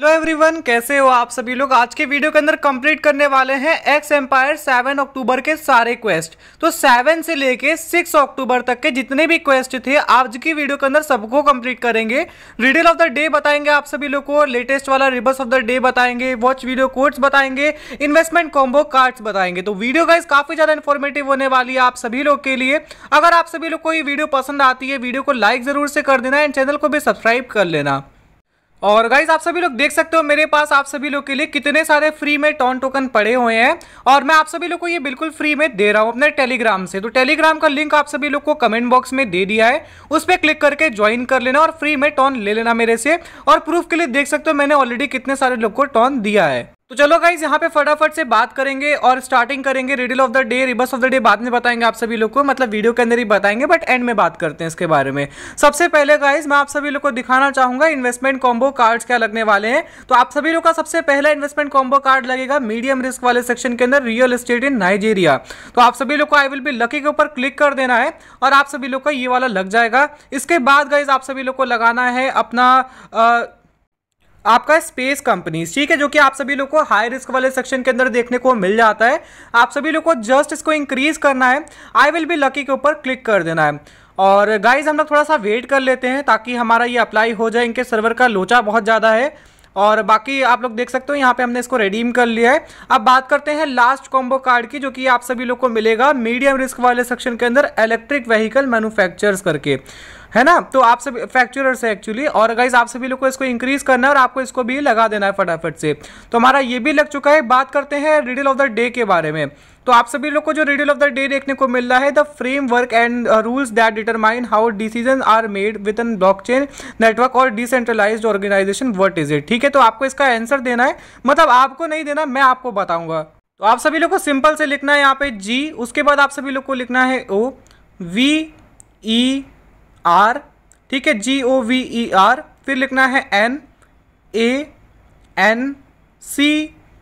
hello everyone कैसे हो आप सभी लोग आज के वीडियो के अंदर कंप्लीट करने वाले हैं एक्स एम्पायर सेवन अक्टूबर के सारे क्वेस्ट तो सेवन से लेके सिक्स अक्टूबर तक के जितने भी क्वेस्ट थे आज की वीडियो के अंदर सबको कंप्लीट करेंगे रिडल ऑफ द डे बताएंगे आप सभी लोग को लेटेस्ट वाला रिबर्स ऑफ द डे बताएंगे वॉच वीडियो कोर्ट्स बताएंगे इन्वेस्टमेंट कॉम्बो कार्ड्स बताएंगे तो वीडियो गाइज काफी ज्यादा इन्फॉर्मेटिव होने वाली है आप सभी लोग के लिए अगर आप सभी लोग को ये वीडियो पसंद आती है वीडियो को लाइक जरूर से कर देना एंड चैनल को भी सब्सक्राइब कर लेना और गाइज आप सभी लोग देख सकते हो मेरे पास आप सभी लोग के लिए कितने सारे फ्री में टॉन टोकन पड़े हुए हैं और मैं आप सभी लोग को ये बिल्कुल फ्री में दे रहा हूँ अपने टेलीग्राम से तो टेलीग्राम का लिंक आप सभी लोग को कमेंट बॉक्स में दे दिया है उस पर क्लिक करके ज्वाइन कर लेना और फ्री में टॉन ले लेना मेरे से और प्रूफ के लिए देख सकते हो मैंने ऑलरेडी कितने सारे लोग को टॉन दिया है तो चलो गाइज यहाँ पे फटाफट से बात करेंगे और स्टार्टिंग करेंगे riddle of the day rebus of the day बाद में बताएंगे आप सभी लोग को मतलब वीडियो के अंदर ही बताएंगे बट एंड में बात करते हैं इसके बारे में सबसे पहले गाइज मैं आप सभी लोगों को दिखाना चाहूंगा इन्वेस्टमेंट कॉम्बो कार्ड्स क्या लगने वाले हैं तो आप सभी लोग का सबसे पहला इन्वेस्टमेंट कॉम्बो कार्ड लगेगा मीडियम रिस्क वाले सेक्शन के अंदर रियल स्टेट इन नाइजेरिया तो आप सभी लोग को आई विल बी लकी के ऊपर क्लिक कर देना है और आप सभी लोग का ये वाला लग जाएगा इसके बाद गाइज आप सभी लोग को लगाना है अपना आपका स्पेस कंपनीज ठीक है जो कि आप सभी लोग को हाई रिस्क वाले सेक्शन के अंदर देखने को मिल जाता है आप सभी लोग को जस्ट इसको इंक्रीज करना है आई विल बी लकी के ऊपर क्लिक कर देना है और गाइज हम लोग थोड़ा सा वेट कर लेते हैं ताकि हमारा ये अप्लाई हो जाए इनके सर्वर का लोचा बहुत ज़्यादा है और बाकी आप लोग देख सकते हो यहाँ पे हमने इसको रिडीम कर लिया है अब बात करते हैं लास्ट कॉम्बो कार्ड की जो कि आप सभी लोग को मिलेगा मीडियम रिस्क वाले सेक्शन के अंदर इलेक्ट्रिक व्हीकल मैन्युफैक्चरर्स करके है ना तो आप सभी फैक्चुरर्स है एक्चुअली और गाइज आप सभी लोग को इसको इंक्रीज करना है और आपको इसको भी लगा देना है फटाफट से तो हमारा ये भी लग चुका है बात करते हैं रिडल ऑफ द डे के बारे में तो आप सभी लोग को जो रिडल ऑफ द डे देखने को मिल रहा है the framework and rules that determine how decision are made within chain network और decentralize organization what is it ठीक है तो आपको इसका आंसर देना है मतलब आपको नहीं देना मैं आपको बताऊंगा तो आप सभी लोग को सिंपल से लिखना है यहाँ पे जी उसके बाद आप सभी लोग को लिखना है ओ वी ई आर ठीक है जी ओ वी ई आर फिर लिखना है एन ए एन सी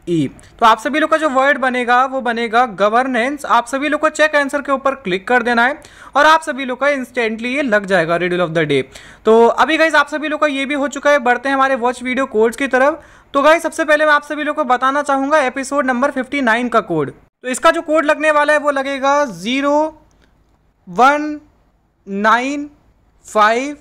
ई तो आप सभी लोग का जो वर्ड बनेगा वो बनेगा गवर्नेंस आप सभी लोग को चेक आंसर के ऊपर क्लिक कर देना है और आप सभी लोग का इंस्टेंटली ये लग जाएगा रेड्यूल ऑफ द डे तो अभी गाइज आप सभी लोग का ये भी हो चुका है बढ़ते हैं हमारे वॉच वीडियो कोड्स की तरफ तो गाइज सबसे पहले मैं आप सभी लोग को बताना चाहूंगा एपिसोड नंबर फिफ्टी का कोड तो इसका जो कोड लगने वाला है वो लगेगा zero one nine five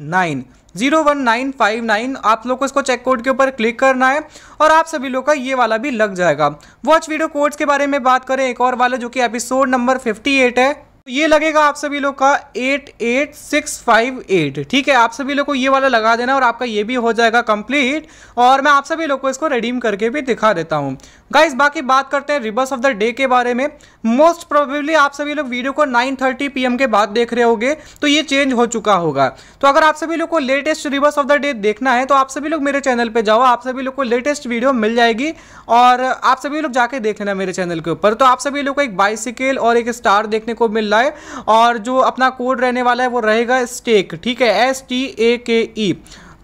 nine zero one nine five nine आप लोग को इसको चेक कोड के ऊपर क्लिक करना है और आप सभी लोग का ये वाला भी लग जाएगा वॉच वीडियो कोड्स के बारे में बात करें एक और वाला जो कि एपिसोड नंबर फिफ्टी एट है तो ये लगेगा आप सभी लोग का 88658 ठीक है आप सभी लोग को ये वाला लगा देना और आपका ये भी हो जाएगा कंप्लीट और मैं आप सभी लोग को इसको रिडीम करके भी दिखा देता हूँ गाइस बाकी बात करते हैं रिवर्स ऑफ द डे के बारे में मोस्ट प्रोबेबली आप सभी लोग वीडियो को 9:30 पीएम के बाद देख रहे होगे तो ये चेंज हो चुका होगा तो अगर आप सभी लोग को latest rebus of the day देखना है तो आप सभी लोग मेरे चैनल पर जाओ आप सभी लोग को लेटेस्ट वीडियो मिल जाएगी और आप सभी लोग जाके देख लेना मेरे चैनल के ऊपर तो आप सभी लोग को एक बाइसिकल और एक स्टार देखने को मिल है और जो अपना कोड रहने वाला है वो रहेगा स्टेक ठीक है एस टी ए के ई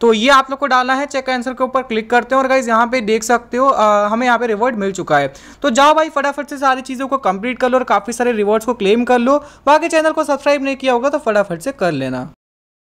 तो ये आप लोग को डालना है चेक आंसर के ऊपर क्लिक करते हो और गाइज यहाँ पे देख सकते हो आ, हमें यहाँ पे रिवॉर्ड मिल चुका है तो जाओ भाई फटाफट से सारी चीज़ों को कंप्लीट कर लो और काफ़ी सारे रिवॉर्ड्स को क्लेम कर लो बाकी चैनल को सब्सक्राइब नहीं किया होगा तो फटाफट से कर लेना